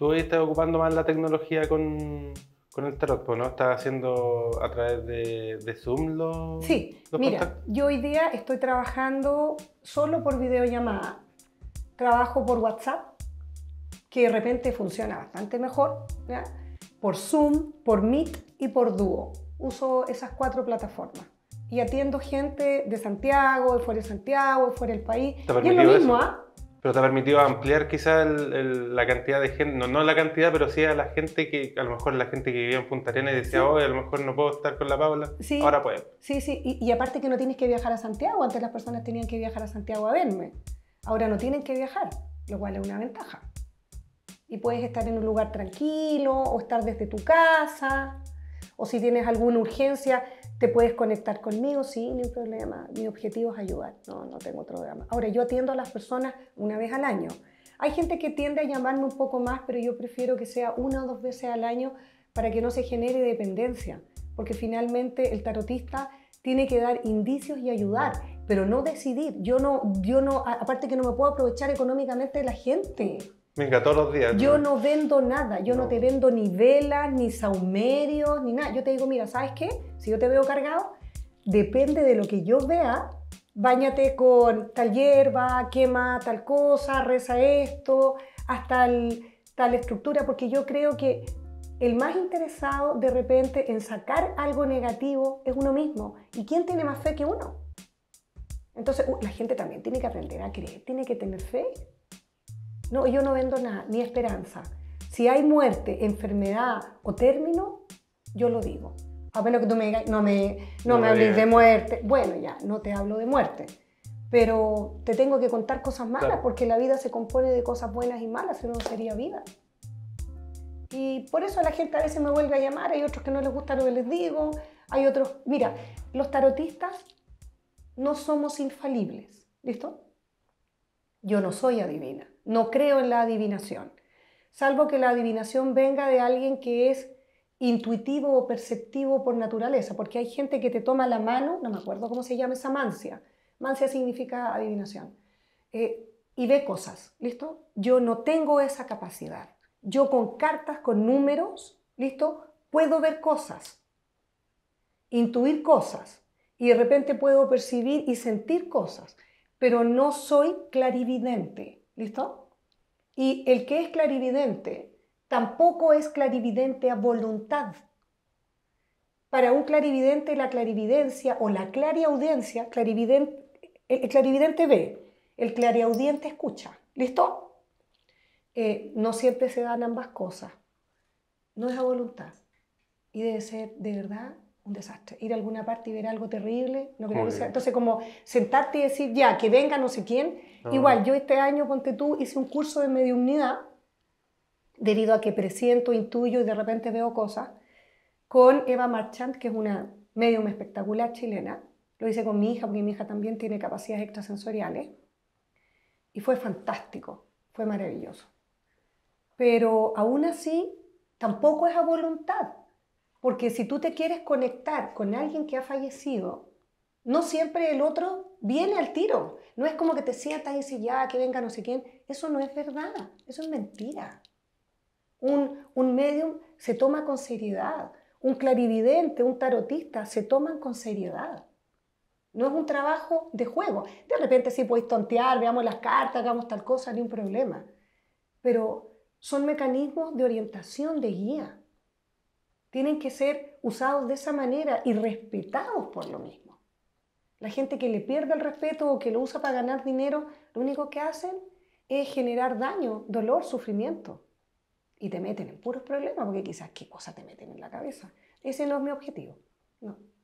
Tú hoy estás ocupando más la tecnología con, con el tarot, pues, ¿no? ¿Estás haciendo a través de, de Zoom los Sí, mira, yo hoy día estoy trabajando solo por videollamada. Trabajo por WhatsApp, que de repente funciona bastante mejor, ¿ya? por Zoom, por Meet y por Duo. Uso esas cuatro plataformas. Y atiendo gente de Santiago, de fuera de Santiago, de fuera del país. y es lo mismo, ¿ah? pero te ha permitido ampliar quizás la cantidad de gente, no, la cantidad, pero sí a la gente que, a lo mejor la gente que vivía en Punta Arenas y decía, hoy a lo mejor no puedo estar con la Paula, ahora puedo. Sí, sí, y, y, aparte que no tienes que viajar a Santiago, antes las personas tenían que viajar a Santiago a verme, ahora no tienen que viajar, lo cual es una ventaja. Y puedes estar en un lugar tranquilo o estar desde tu casa o si tienes alguna urgencia, te puedes conectar conmigo, sí, no problema. Mi objetivo es ayudar, no, no tengo otro drama. Ahora, yo atiendo a las personas una vez al año. Hay gente que tiende a llamarme un poco más, pero yo prefiero que sea una o dos veces al año para que no se genere dependencia, porque finalmente el tarotista tiene que dar indicios y ayudar, pero no decidir. Yo no, yo no, aparte que no me puedo aprovechar económicamente de la gente. Venga, todos los días. Yo no vendo nada, yo no, te vendo ni velas, ni saumerios, ni nada. Yo te digo, mira, ¿sabes qué? Si yo te veo cargado, depende de lo que yo vea, báñate con tal hierba, quema tal cosa, reza esto, hasta tal estructura, porque yo creo que el más interesado de repente en sacar algo negativo es uno mismo. ¿Y quién tiene más fe que uno? Entonces, uh, la gente también tiene que aprender a creer, tiene que tener fe no, yo no vendo nada, ni esperanza. Si hay muerte, enfermedad o término, yo lo digo. A menos que tú me digas, no me, no, me hables de muerte. Bueno, ya, no te hablo de muerte. Pero te tengo que contar cosas malas, porque la vida se compone de cosas buenas y malas, si no, no sería vida. Y por eso la gente a veces me vuelve a llamar, hay otros que no les gusta lo que les digo, hay otros... Mira, los tarotistas no somos infalibles, ¿listo? Yo no soy adivina. No creo en la adivinación, salvo que la adivinación venga de alguien que es intuitivo o perceptivo por naturaleza, porque hay gente que te toma la mano, no me acuerdo cómo se llama esa mancia, mancia significa adivinación, eh, y ve cosas, ¿listo? Yo no tengo esa capacidad. Yo con cartas, con números, ¿listo? Puedo ver cosas, intuir cosas, y de repente puedo percibir y sentir cosas, pero no soy clarividente. ¿Listo? Y el que es clarividente tampoco es clarividente a voluntad. Para un clarividente la clarividencia o la clariaudiencia, clarividente, el clarividente ve, el clariaudiente escucha. ¿Listo? Eh, no siempre se dan ambas cosas. No es a voluntad. Y debe ser de verdad un desastre. Ir a alguna parte y ver algo terrible, no Entonces, como sentarte y decir, ya, que venga no sé quién. Ah. Igual, yo este año, ponte tú, hice un curso de mediunidad, debido a que presiento, intuyo y de repente veo cosas, con Eva Marchant, que es una medium espectacular chilena. Lo hice con mi hija, porque mi hija también tiene capacidades extrasensoriales. Y fue fantástico, fue maravilloso. Pero aún así, tampoco es a voluntad. Porque si tú te quieres conectar con alguien que ha fallecido, no siempre el otro viene al tiro. No es como que te sientas y dices, ya, que venga no sé quién. Eso no es verdad, eso es mentira. Un, un medium se toma con seriedad. Un clarividente, un tarotista, se toman con seriedad. No es un trabajo de juego. De repente sí podéis tontear, veamos las cartas, hagamos tal cosa, ni un problema. Pero son mecanismos de orientación, de guía tienen que ser usados de esa manera y respetados por lo mismo. La gente que le pierde el respeto o que lo usa para ganar dinero, lo único que hacen es generar daño, dolor, sufrimiento. Y te meten en puros problemas, porque quizás qué cosa te meten en la cabeza. Ese no es mi objetivo. No.